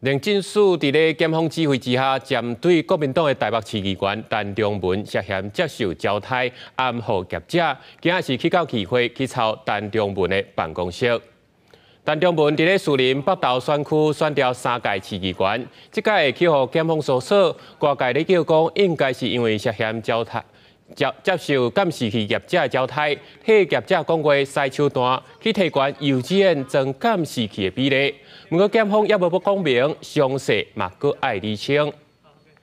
林政伫在检方指挥之下，针对国民党诶台北市议员陈中文涉嫌接受招待、暗号劫者，今仔是去到议会去抄陈中文诶办公室。陈中文在树林北投选区选调三届市议员，即届去气检方所说，外界咧叫讲，应该是因为涉嫌招待。接接受监视器业者的交代，这些业者讲过西手段去提悬优质烟占监视器的比例。不过，检方要无不公明，详细嘛，搁爱理清。